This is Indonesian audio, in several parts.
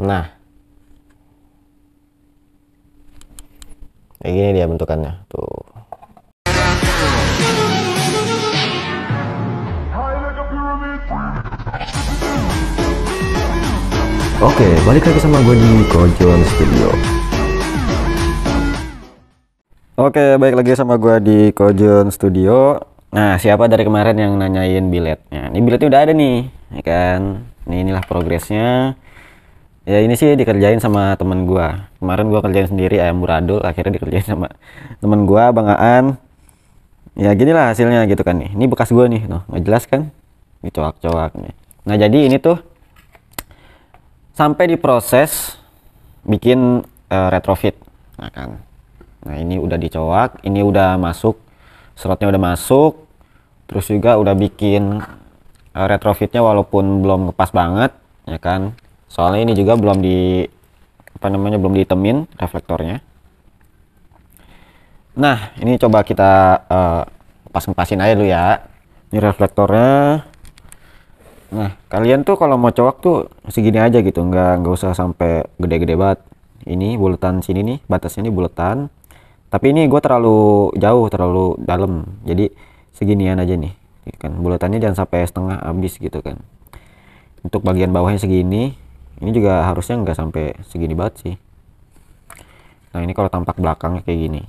Nah, kayak gini dia bentukannya tuh. Oke, balik lagi sama gue di Kojon Studio. Oke, balik lagi sama gue di Kojon Studio. Nah, siapa dari kemarin yang nanyain biletnya? Ini biletnya udah ada nih, ya kan? Ini inilah progresnya ya ini sih dikerjain sama temen gua kemarin gua kerjain sendiri ayam buradul akhirnya dikerjain sama temen gua bang Aan ya gini lah hasilnya gitu kan nih ini bekas gua nih tuh nggak jelas kan ini coak-coak nih nah jadi ini tuh sampai diproses bikin uh, retrofit nah kan nah ini udah dicoak ini udah masuk slotnya udah masuk terus juga udah bikin uh, retrofitnya walaupun belum ngepas banget ya kan soalnya ini juga belum di apa namanya belum ditemin reflektornya nah ini coba kita uh, pas-pasin aja dulu ya ini reflektornya nah kalian tuh kalau mau cowok tuh segini aja gitu nggak nggak usah sampai gede-gede banget ini buletan sini nih batasnya ini buletan tapi ini gue terlalu jauh terlalu dalam jadi seginian aja nih kan buletannya jangan sampai setengah habis gitu kan untuk bagian bawahnya segini ini juga harusnya nggak sampai segini banget sih nah ini kalau tampak belakangnya kayak gini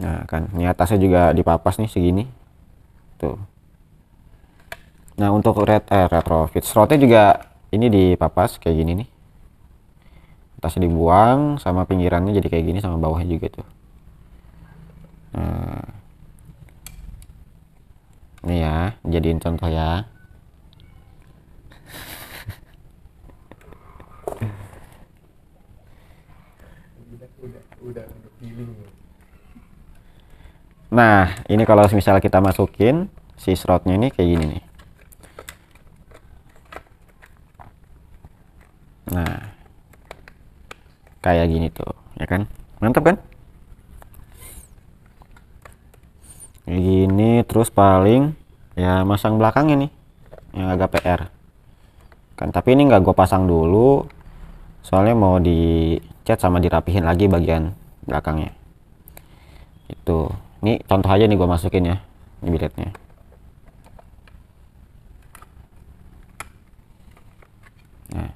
nah kan ini atasnya juga dipapas nih segini tuh nah untuk red eh, retrofit slotnya juga ini dipapas kayak gini nih atasnya dibuang sama pinggirannya jadi kayak gini sama bawahnya juga tuh nah ini ya jadiin contoh ya Nah, ini kalau misalnya kita masukin si slotnya ini kayak gini nih. Nah, kayak gini tuh, ya kan? Mantap kan? Kayak gini, terus paling ya masang belakang ini yang agak PR. Kan, tapi ini nggak gue pasang dulu, soalnya mau dicat sama dirapihin lagi bagian belakangnya itu ini contoh aja nih gue masukin ya ini biletnya nah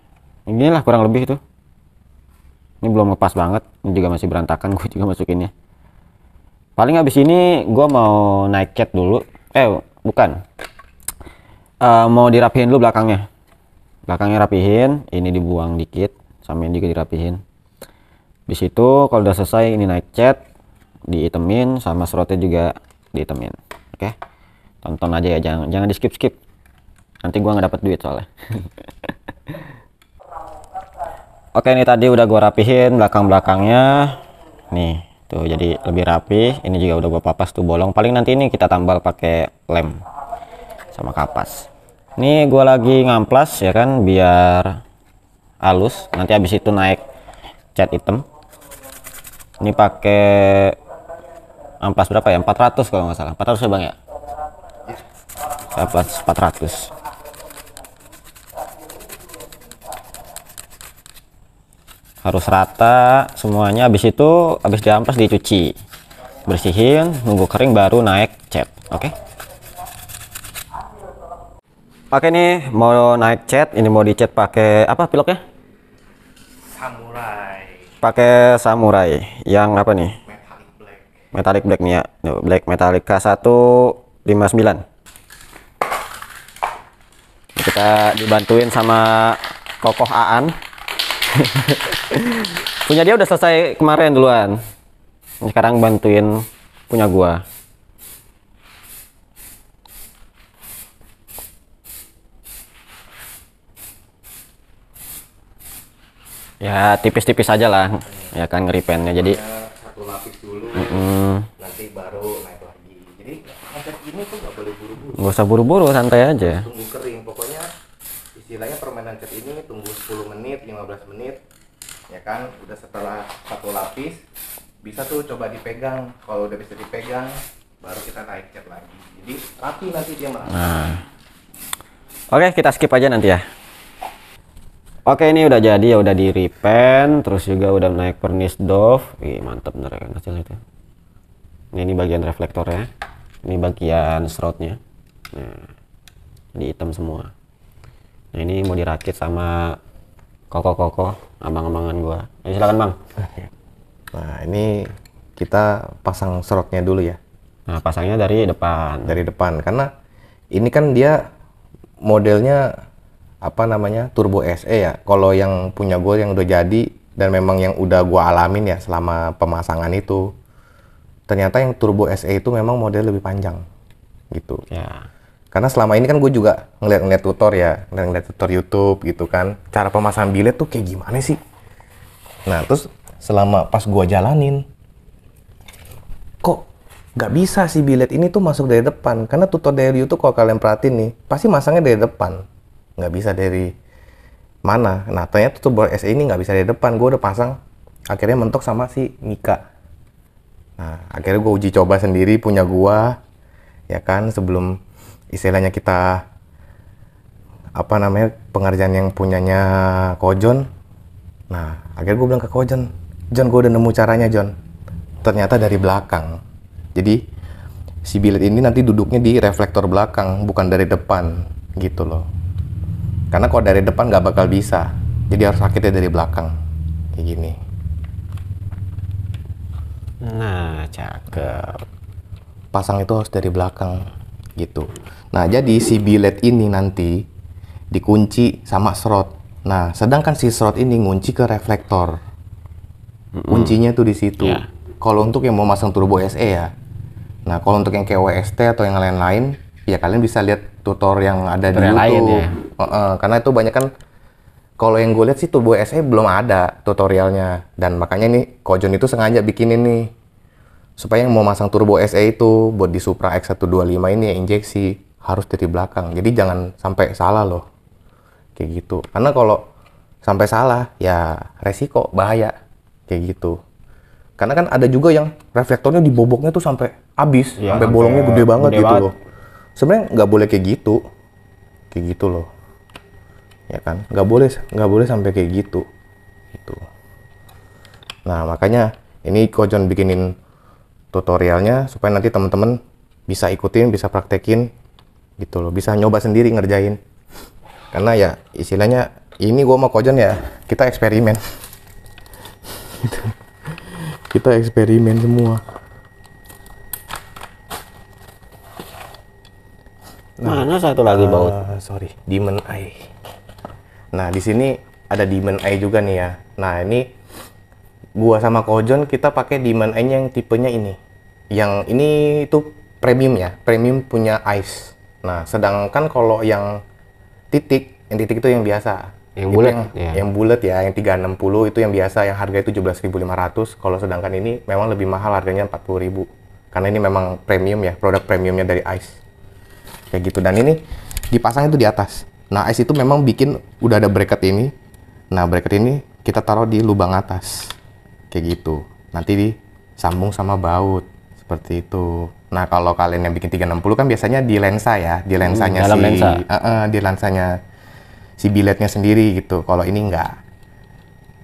inilah kurang lebih itu ini belum lepas banget ini juga masih berantakan gue juga masukinnya paling habis ini gue mau naik cat dulu eh bukan uh, mau dirapihin dulu belakangnya belakangnya rapihin ini dibuang dikit sama ini juga dirapihin di situ kalau udah selesai ini naik chat diitemin sama slotnya juga diitemin oke okay? tonton aja ya jangan jangan di skip skip nanti gua nggak dapat duit soalnya oke ini tadi udah gua rapihin belakang belakangnya nih tuh jadi lebih rapi ini juga udah gua papas tuh bolong paling nanti ini kita tambal pakai lem sama kapas ini gua lagi ngamplas ya kan biar halus nanti habis itu naik cat hitam ini pakai amplas berapa ya 400 kalau nggak salah 400 ya bang ya amplas iya. 400 harus rata semuanya habis itu habis di amplas dicuci bersihin nunggu kering baru naik cat oke okay? pakai ini mau naik cat ini mau dicat pakai apa piloknya samurai pakai samurai yang apa nih metallic black black nih ya black metallic K159 kita dibantuin sama kokoh Aan punya dia udah selesai kemarin duluan sekarang bantuin punya gua ya tipis-tipis aja lah ya kan ngeripennya jadi satu lapis dulu mm nanti baru naik lagi jadi ngecet ini tuh nggak boleh buru-buru nggak usah buru-buru santai aja tunggu kering pokoknya istilahnya permainan cat ini tunggu 10 menit 15 menit ya kan udah setelah satu lapis bisa tuh coba dipegang kalau udah bisa dipegang baru kita naik cat lagi jadi rapi nanti dia merah. nah. oke kita skip aja nanti ya Oke ini udah jadi ya udah di repaint terus juga udah naik pernis doff. Ih mantep bener kan hasilnya itu. Ini, ini bagian reflektornya. Ini bagian shroudnya. Nah, jadi hitam semua. Nah ini mau dirakit sama koko-koko abang-abangan gua. Ayo silakan bang. Nah ini kita pasang shroudnya dulu ya. Nah pasangnya dari depan. Dari depan karena ini kan dia modelnya apa namanya turbo SE ya kalau yang punya gue yang udah jadi dan memang yang udah gue alamin ya selama pemasangan itu ternyata yang turbo SE itu memang model lebih panjang gitu ya. karena selama ini kan gue juga ngeliat-ngeliat tutor ya ngeliat-ngeliat tutor YouTube gitu kan cara pemasangan bilet tuh kayak gimana sih nah terus selama pas gue jalanin kok nggak bisa sih bilet ini tuh masuk dari depan karena tutor dari YouTube kalau kalian perhatiin nih pasti masangnya dari depan nggak bisa dari mana nah ternyata tuh bor SE ini nggak bisa dari depan gue udah pasang akhirnya mentok sama si Mika nah akhirnya gue uji coba sendiri punya gue ya kan sebelum istilahnya kita apa namanya pengerjaan yang punyanya Kojon nah akhirnya gue bilang ke Kojon John gue udah nemu caranya John ternyata dari belakang jadi si bilet ini nanti duduknya di reflektor belakang bukan dari depan gitu loh karena kalau dari depan nggak bakal bisa jadi harus sakitnya dari belakang kayak gini nah cakep pasang itu harus dari belakang gitu nah jadi si bilet ini nanti dikunci sama serot nah sedangkan si serot ini ngunci ke reflektor kuncinya tuh di situ yeah. kalau untuk yang mau masang turbo SE ya nah kalau untuk yang kayak atau yang lain-lain ya kalian bisa lihat tutor yang ada tutor di yang YouTube. Lain ya. uh, uh, karena itu banyak kan kalau yang gue lihat sih Turbo SE belum ada tutorialnya dan makanya nih Kojon itu sengaja bikin ini, supaya yang mau masang Turbo SE itu buat di Supra X125 ini ya injeksi harus dari belakang. Jadi jangan sampai salah loh. Kayak gitu. Karena kalau sampai salah ya resiko bahaya kayak gitu. Karena kan ada juga yang reflektornya diboboknya tuh sampai habis, ya, sampai bolongnya gede banget gede gitu banget. loh sebenarnya nggak boleh kayak gitu kayak gitu loh ya kan nggak boleh nggak boleh sampai kayak gitu itu nah makanya ini kojon bikinin tutorialnya supaya nanti temen-temen bisa ikutin bisa praktekin gitu loh bisa nyoba sendiri ngerjain karena ya istilahnya ini gua mau kojon ya kita eksperimen gitu. kita eksperimen semua Nah, Mana satu lagi uh, baut? Sorry, Demon Eye. Nah, di sini ada Demon Eye juga nih ya. Nah, ini gua sama Kojon kita pakai Demon Eye yang tipenya ini. Yang ini itu premium ya, premium punya ice. Nah, sedangkan kalau yang titik, yang titik itu yang biasa. Yang bulat yang, ya. yang bulat ya, yang 360 itu yang biasa, yang harga harganya 17.500. Kalau sedangkan ini memang lebih mahal harganya 40.000. Karena ini memang premium ya, produk premiumnya dari ice kayak gitu dan ini dipasang itu di atas nah IC itu memang bikin udah ada bracket ini nah bracket ini kita taruh di lubang atas kayak gitu nanti disambung sama baut seperti itu nah kalau kalian yang bikin 360 kan biasanya di lensa ya di hmm, lensanya hmm, si lensa. Uh, uh, di lensanya si biletnya sendiri gitu kalau ini enggak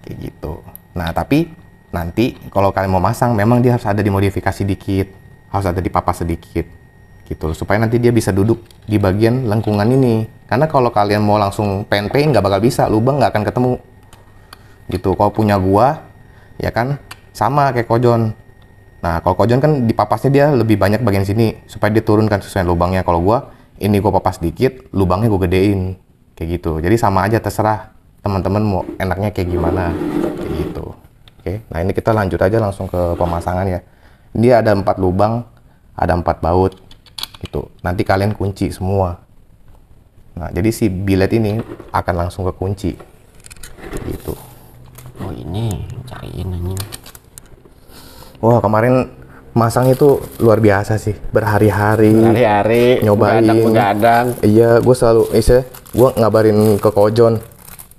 kayak gitu nah tapi nanti kalau kalian mau masang memang dia harus ada dimodifikasi dikit harus ada di dipapas sedikit gitu loh supaya nanti dia bisa duduk di bagian lengkungan ini karena kalau kalian mau langsung pen nggak bakal bisa lubang nggak akan ketemu gitu kalau punya gua ya kan sama kayak kojon nah kalau kojon kan di papasnya dia lebih banyak bagian sini supaya dia turunkan sesuai lubangnya kalau gua ini gua papas dikit lubangnya gua gedein kayak gitu jadi sama aja terserah teman-teman mau enaknya kayak gimana kayak gitu oke nah ini kita lanjut aja langsung ke pemasangan ya dia ada empat lubang ada empat baut itu. Nanti kalian kunci semua. Nah, jadi si bilet ini akan langsung ke kunci. Gitu. Oh, ini cariin ini Wah, kemarin masang itu luar biasa sih berhari-hari berhari-hari nyobain begadang iya gue selalu Isya gue ngabarin ke kojon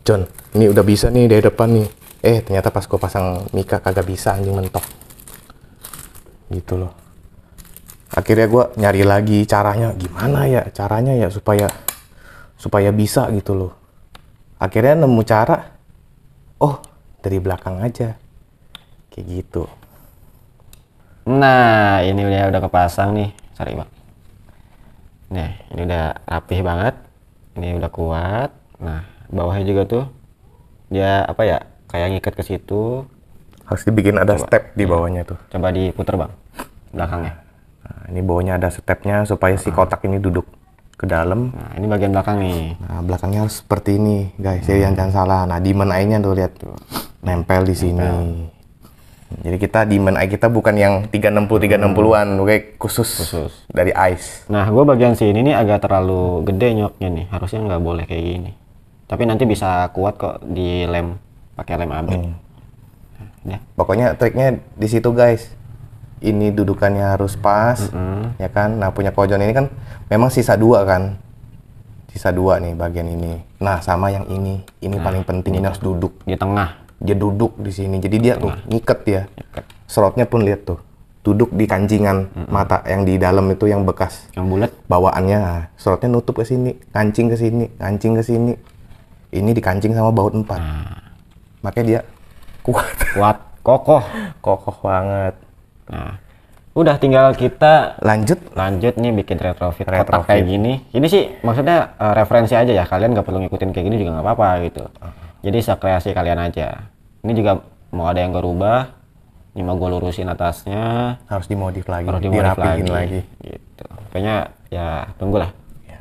John ini udah bisa nih dari depan nih eh ternyata pas gue pasang mika kagak bisa anjing mentok gitu loh akhirnya gue nyari lagi caranya gimana ya caranya ya supaya supaya bisa gitu loh akhirnya nemu cara oh dari belakang aja kayak gitu nah ini udah udah kepasang nih sorry bang Nih ini udah rapih banget ini udah kuat nah bawahnya juga tuh dia apa ya kayak ngikat ke situ harus dibikin ada coba, step di iya. bawahnya tuh coba diputer bang belakangnya Nah, ini bawahnya ada stepnya supaya si ah. kotak ini duduk ke dalam. Nah, ini bagian belakang nih. Nah, belakangnya harus seperti ini, guys. Ya, hmm. Jadi jangan salah. Nah, dimen eye-nya tuh lihat tuh. Nempel di Nempel. sini. Hmm, jadi kita diamond eye kita bukan yang 360 360-an, hmm. oke, khusus, khusus dari ice. Nah, gua bagian sini nih agak terlalu gede nyoknya nih. Harusnya nggak boleh kayak gini. Tapi nanti bisa kuat kok di lem pakai lem AB. Hmm. ya. Pokoknya triknya di situ, guys ini dudukannya harus pas, mm -hmm. ya kan? Nah punya kojon ini kan memang sisa dua kan, sisa dua nih bagian ini. Nah sama yang ini, ini nah, paling penting ini harus duduk di tengah. Dia duduk di sini, jadi di dia tengah. tuh ngiket ya. Serotnya pun lihat tuh, duduk di kancingan mm -hmm. mata yang di dalam itu yang bekas. Yang bulat. Bawaannya, nah, serotnya nutup ke sini, kancing ke sini, kancing ke sini. Ini dikancing sama baut empat. Nah. Makanya dia kuat. Kuat, kokoh, kokoh banget Nah, udah tinggal kita lanjut lanjut nih bikin retrofit, retrofit. kotak kayak gini ini sih maksudnya uh, referensi aja ya kalian nggak perlu ngikutin kayak gini juga nggak apa-apa gitu jadi sekreasi kalian aja ini juga mau ada yang gue rubah ini mau gue lurusin atasnya harus dimodif lagi harus dimodif lagi. lagi gitu kayaknya ya tunggulah ya.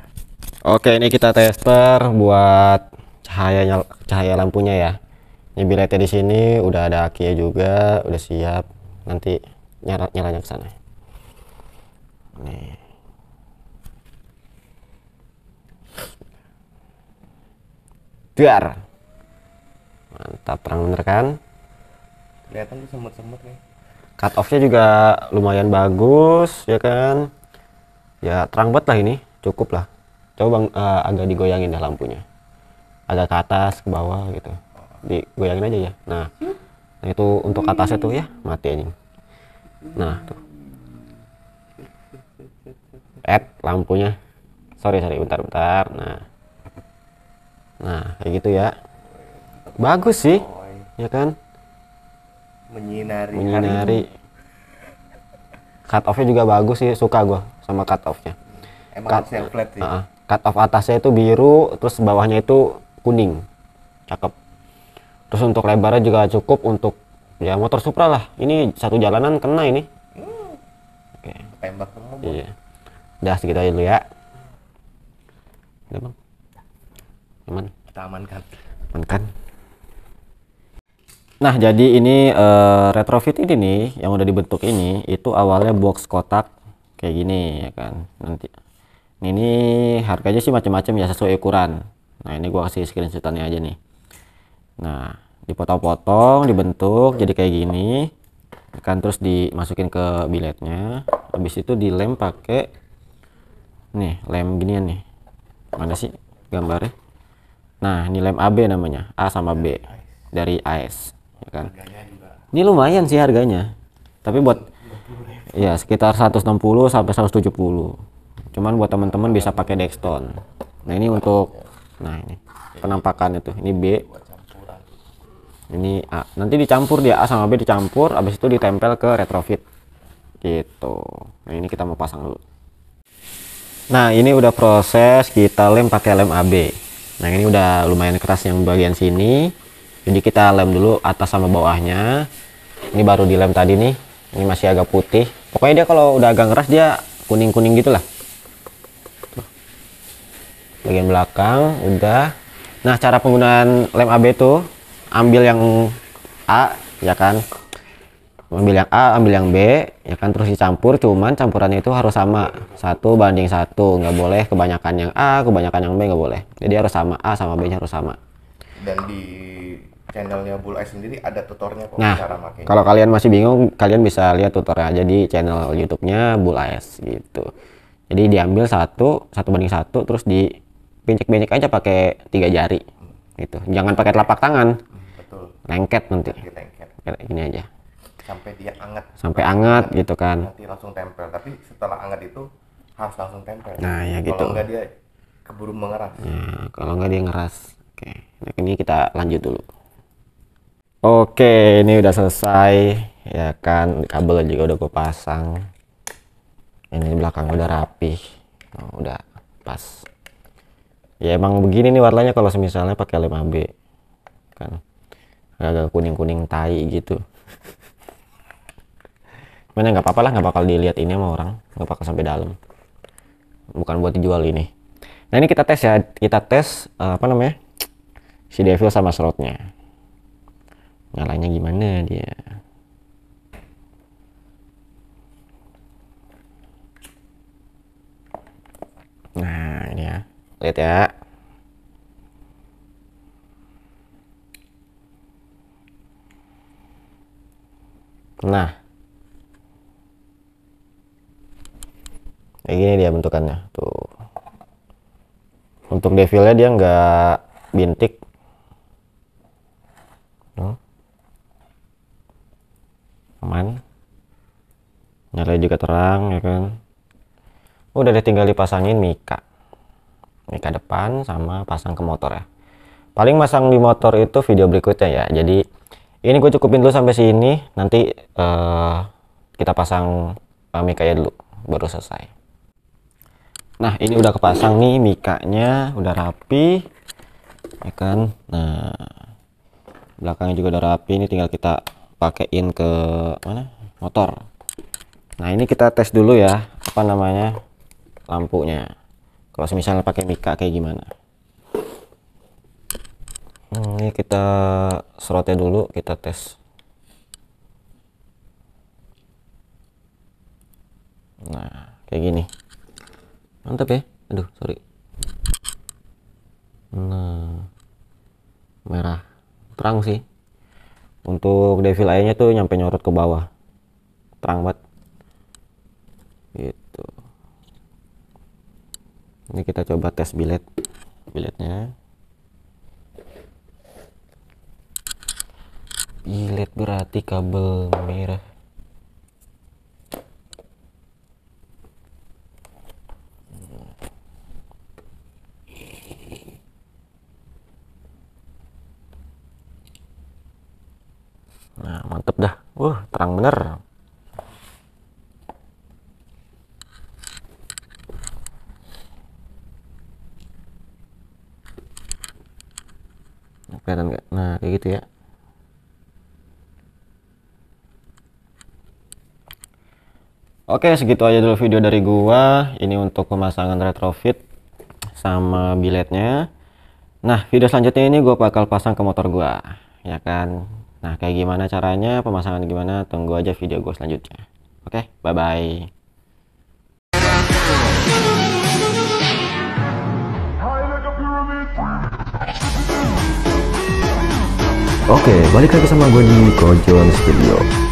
oke ini kita tester buat cahayanya cahaya lampunya ya ini biletnya di sini udah ada aki juga udah siap nanti nyala nyalanya ke sana nih mantap terang bener kan kelihatan tuh semut-semut nih cut offnya juga lumayan bagus ya kan ya terang banget lah ini cukup lah coba bang uh, agak digoyangin dah lampunya agak ke atas ke bawah gitu digoyangin aja ya nah, nah itu untuk atasnya tuh ya mati anjing nah tuh add lampunya sorry sorry bentar bentar nah nah kayak gitu ya bagus sih ya kan menyinari menyinari cut offnya juga bagus sih suka gue sama cut offnya emang cut, uh, cut off atasnya itu biru terus bawahnya itu kuning cakep terus untuk lebarnya juga cukup untuk ya motor Supra lah ini satu jalanan kena ini hmm. oke okay. tembak semua iya udah segitu aja dulu ya udah aman kita amankan amankan nah jadi ini uh, retrofit ini nih yang udah dibentuk ini itu awalnya box kotak kayak gini ya kan nanti ini harganya sih macam-macam ya sesuai ukuran nah ini gua kasih screenshotannya aja nih nah dipotong-potong dibentuk jadi kayak gini kan terus dimasukin ke biletnya habis itu dilem pakai nih lem ginian nih mana sih gambarnya nah ini lem AB namanya A sama B dari AS ya kan ini lumayan sih harganya tapi buat ya sekitar 160 sampai 170 cuman buat teman-teman bisa pakai Dexton nah ini untuk nah ini penampakannya tuh ini B ini A nanti dicampur dia A sama B dicampur habis itu ditempel ke retrofit gitu nah ini kita mau pasang dulu nah ini udah proses kita lem pakai lem AB nah ini udah lumayan keras yang bagian sini jadi kita lem dulu atas sama bawahnya ini baru dilem tadi nih ini masih agak putih pokoknya dia kalau udah agak keras dia kuning-kuning gitulah bagian belakang udah nah cara penggunaan lem AB tuh ambil yang A ya kan ambil yang A ambil yang B ya kan terus dicampur cuman campurannya itu harus sama satu banding satu nggak boleh kebanyakan yang A kebanyakan yang B nggak boleh jadi harus sama A sama B nya harus sama dan di channelnya Bull Eye sendiri ada tutornya kok nah, cara makin Kalau kalian masih bingung, kalian bisa lihat tutornya aja di channel YouTube-nya Bull Eye gitu. Jadi diambil satu, satu banding satu, terus di pincik-pincik aja pakai tiga jari, gitu. Jangan pakai telapak tangan lengket nanti lengket. ini aja sampai dia anget sampai anget, gitu kan nanti langsung tempel tapi setelah anget itu harus langsung tempel nah ya gitu kalau nggak dia keburu mengeras ya, kalau nggak dia ngeras oke nah, ini kita lanjut dulu oke ini udah selesai ya kan kabel juga udah gue pasang ini belakang udah rapi oh, udah pas ya emang begini nih warnanya kalau misalnya pakai lem AB kan agak kuning-kuning tai gitu mana nggak apa-apa lah nggak bakal dilihat ini sama orang nggak bakal sampai dalam bukan buat dijual ini nah ini kita tes ya kita tes uh, apa namanya si devil sama slotnya nyalanya gimana dia nah ini ya lihat ya Nah, kayak gini dia bentukannya tuh. Untuk devilnya dia nggak bintik. Tuh. Aman. Nyalanya juga terang ya kan. Udah deh tinggal dipasangin mika. Mika depan sama pasang ke motor ya. Paling masang di motor itu video berikutnya ya. Jadi ini gue cukupin dulu sampai sini nanti uh, kita pasang uh, eh, mikanya dulu baru selesai nah ini udah kepasang nih mikanya udah rapi ya kan nah belakangnya juga udah rapi ini tinggal kita pakaiin ke mana motor nah ini kita tes dulu ya apa namanya lampunya kalau misalnya pakai mika kayak gimana ini hmm, kita serotnya dulu kita tes nah kayak gini mantap ya aduh sorry nah merah terang sih untuk devil eye nya tuh nyampe nyorot ke bawah terang banget gitu ini kita coba tes bilet biletnya Ilet berarti kabel merah Oke, segitu aja dulu video dari gua. Ini untuk pemasangan retrofit sama biletnya. Nah, video selanjutnya ini gua bakal pasang ke motor gua, ya kan? Nah, kayak gimana caranya, pemasangan gimana, tunggu aja video gua selanjutnya. Oke, bye-bye. Oke, balik lagi sama gue di Kojon Studio.